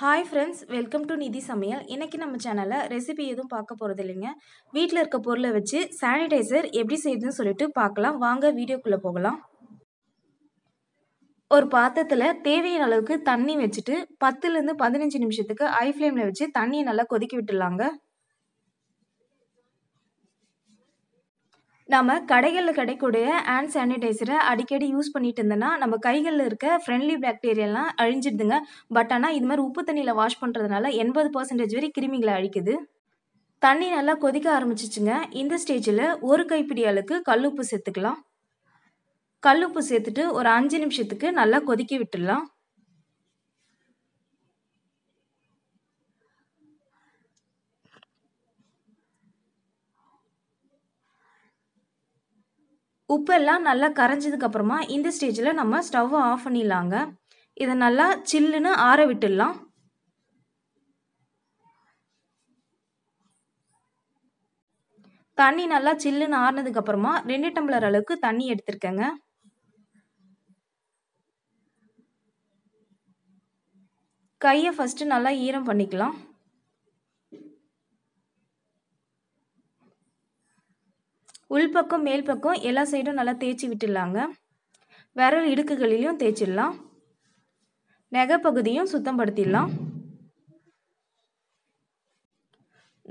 hi friends welcome to நிதி சமையல் இன்றைக்கி நம்ம சேனலில் ரெசிபி எதுவும் பார்க்க போகிறது இல்லைங்க வீட்டில் இருக்க பொருளை வச்சு சானிடைசர் எப்படி செய்யுதுன்னு சொல்லிட்டு பார்க்கலாம் வாங்க வீடியோக்குள்ளே போகலாம் ஒரு பாத்திரத்தில் தேவையான அளவுக்கு தண்ணி வச்சுட்டு பத்துலேருந்து பதினஞ்சு நிமிஷத்துக்கு ஐ ஃப்ளேமில் வச்சு தண்ணியை நல்லா கொதிக்க விட்டுடலாங்க நம்ம கடைகளில் கிடைக்கூடிய ஹேண்ட் சானிடைசரை அடிக்கடி யூஸ் பண்ணிட்டு இருந்தோன்னா நம்ம கைகளில் இருக்க ஃப்ரெண்ட்லி பாக்டீரியெல்லாம் அழிஞ்சிடுதுங்க பட் ஆனால் இது மாதிரி உப்பு தண்ணியில் வாஷ் பண்ணுறதுனால எண்பது பர்சன்டேஜ் வரை கிருமிகளை அழிக்குது தண்ணி நல்லா கொதிக்க ஆரம்பிச்சிச்சுங்க இந்த ஸ்டேஜில் ஒரு கைப்பிடி அளவுக்கு கல்லுப்பு சேர்த்துக்கலாம் கல்லுப்பு சேர்த்துட்டு ஒரு அஞ்சு நிமிஷத்துக்கு நல்லா கொதிக்க விட்டுடலாம் உப்பெல்லாம் நல்லா கரைஞ்சதுக்கப்புறமா இந்த ஸ்டேஜில் நம்ம ஸ்டவ்வை ஆஃப் பண்ணிடலாங்க இதை நல்லா சில்லுன்னு ஆற விட்டுடலாம் தண்ணி நல்லா சில்லுன்னு ஆறினதுக்கப்புறமா ரெண்டு டம்ளர் அளவுக்கு தண்ணி எடுத்திருக்கேங்க கையை ஃபஸ்ட்டு நல்லா ஈரம் பண்ணிக்கலாம் உள்பக்கம் மேல் பக்கம் எல்லா சைடும் நல்லா தேய்ச்சி விட்டுடலாங்க விரல் இடுக்குகளிலையும் தேய்ச்சிடலாம் நகை பகுதியும் சுத்தம் படுத்திடலாம்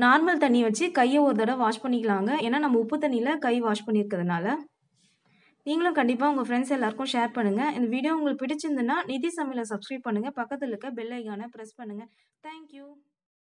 நார்மல் தண்ணி வச்சு கையை ஒரு தடவை வாஷ் பண்ணிக்கலாங்க ஏன்னா நம்ம உப்பு தண்ணியில் கை வாஷ் பண்ணியிருக்கிறதுனால நீங்களும் கண்டிப்பாக உங்கள் ஃப்ரெண்ட்ஸ் எல்லாருக்கும் ஷேர் பண்ணுங்கள் இந்த வீடியோ உங்களுக்கு பிடிச்சிருந்துன்னா நிதி சமையலை சப்ஸ்கிரைப் பண்ணுங்கள் பக்கத்தில் இருக்க பெல் ஐக்கானை ப்ரெஸ் பண்ணுங்கள் தேங்க்யூ